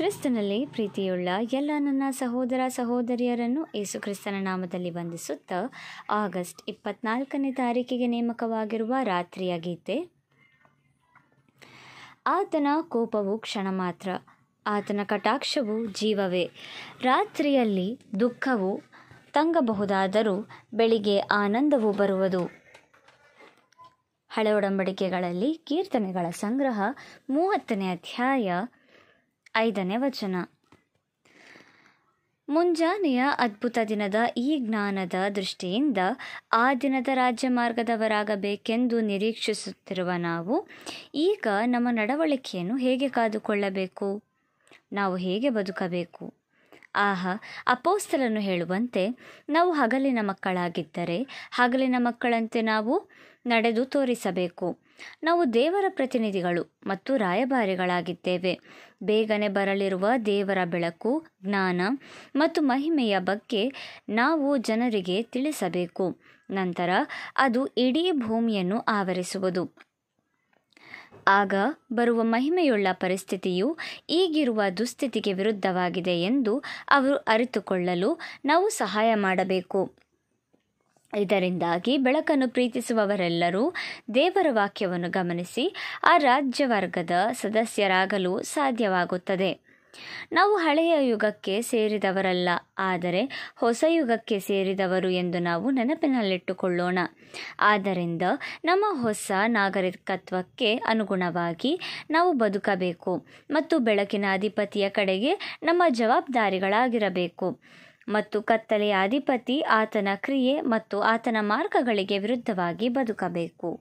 ಕ್ರಿಸ್ತನಲ್ಲಿ ಪ್ರೀತಿಯುಳ್ಳ ಎಲ್ಲ ನನ್ನ ಸಹೋದರ ಸಹೋದರಿಯರನ್ನು ಯೇಸುಕ್ರಿಸ್ತನ ನಾಮದಲ್ಲಿ ವಂದಿಸುತ್ತಾ ಆಗಸ್ಟ್ ಇಪ್ಪತ್ನಾಲ್ಕನೇ ತಾರೀಕಿಗೆ ನೇಮಕವಾಗಿರುವ ರಾತ್ರಿಯ ಗೀತೆ ಆತನ ಕೋಪವು ಕ್ಷಣ ಮಾತ್ರ ಆತನ ಕಟಾಕ್ಷವು ಜೀವವೇ ರಾತ್ರಿಯಲ್ಲಿ ದುಃಖವು ತಂಗಬಹುದಾದರೂ ಬೆಳಿಗ್ಗೆ ಆನಂದವು ಬರುವುದು ಹಳೆ ಒಡಂಬಡಿಕೆಗಳಲ್ಲಿ ಕೀರ್ತನೆಗಳ ಸಂಗ್ರಹ ಮೂವತ್ತನೇ ಅಧ್ಯಾಯ ಐದನೇ ವಚನ ಮುಂಜಾನೆಯ ಅದ್ಭುತ ದಿನದ ಈ ಜ್ಞಾನದ ದೃಷ್ಟಿಯಿಂದ ಆ ದಿನದ ರಾಜ್ಯ ಮಾರ್ಗದವರಾಗಬೇಕೆಂದು ನಿರೀಕ್ಷಿಸುತ್ತಿರುವ ನಾವು ಈಗ ನಮ್ಮ ನಡವಳಿಕೆಯನ್ನು ಹೇಗೆ ಕಾದುಕೊಳ್ಳಬೇಕು ನಾವು ಹೇಗೆ ಬದುಕಬೇಕು ಆಹಾ ಅಪೋಸ್ತಲನ್ನು ಹೇಳುವಂತೆ ನಾವು ಹಗಲಿನ ಮಕ್ಕಳಾಗಿದ್ದರೆ ಹಗಲಿನ ಮಕ್ಕಳಂತೆ ನಾವು ನಡೆದು ತೋರಿಸಬೇಕು ನಾವು ದೇವರ ಪ್ರತಿನಿಧಿಗಳು ಮತ್ತು ರಾಯಭಾರಿಗಳಾಗಿದ್ದೇವೆ ಬೇಗನೆ ಬರಲಿರುವ ದೇವರ ಬೆಳಕು ಜ್ಞಾನ ಮತ್ತು ಮಹಿಮೆಯ ಬಗ್ಗೆ ನಾವು ಜನರಿಗೆ ತಿಳಿಸಬೇಕು ನಂತರ ಅದು ಇಡೀ ಭೂಮಿಯನ್ನು ಆವರಿಸುವುದು ಆಗ ಬರುವ ಮಹಿಮೆಯುಳ್ಳ ಪರಿಸ್ಥಿತಿಯು ಈಗಿರುವ ದುಸ್ಥಿತಿಗೆ ವಿರುದ್ಧವಾಗಿದೆ ಎಂದು ಅವರು ಅರಿತುಕೊಳ್ಳಲು ನಾವು ಸಹಾಯ ಮಾಡಬೇಕು ಇದರಿಂದಾಗಿ ಬೆಳಕನ್ನು ಪ್ರೀತಿಸುವವರೆಲ್ಲರೂ ದೇವರ ವಾಕ್ಯವನ್ನು ಗಮನಿಸಿ ಆ ರಾಜ್ಯ ವರ್ಗದ ಸದಸ್ಯರಾಗಲು ಸಾಧ್ಯವಾಗುತ್ತದೆ ನಾವು ಹಳೆಯ ಯುಗಕ್ಕೆ ಸೇರಿದವರಲ್ಲ ಆದರೆ ಹೊಸ ಯುಗಕ್ಕೆ ಸೇರಿದವರು ಎಂದು ನಾವು ನೆನಪಿನಲ್ಲಿಟ್ಟುಕೊಳ್ಳೋಣ ಆದ್ದರಿಂದ ನಮ್ಮ ಹೊಸ ನಾಗರಿಕತ್ವಕ್ಕೆ ಅನುಗುಣವಾಗಿ ನಾವು ಬದುಕಬೇಕು ಮತ್ತು ಬೆಳಕಿನ ಅಧಿಪತಿಯ ಕಡೆಗೆ ನಮ್ಮ ಜವಾಬ್ದಾರಿಗಳಾಗಿರಬೇಕು ಮತ್ತು ಕತ್ತಲೆಯ ಅಧಿಪತಿ ಆತನ ಕ್ರಿಯೆ ಮತ್ತು ಆತನ ಮಾರ್ಗಗಳಿಗೆ ವಿರುದ್ಧವಾಗಿ ಬದುಕಬೇಕು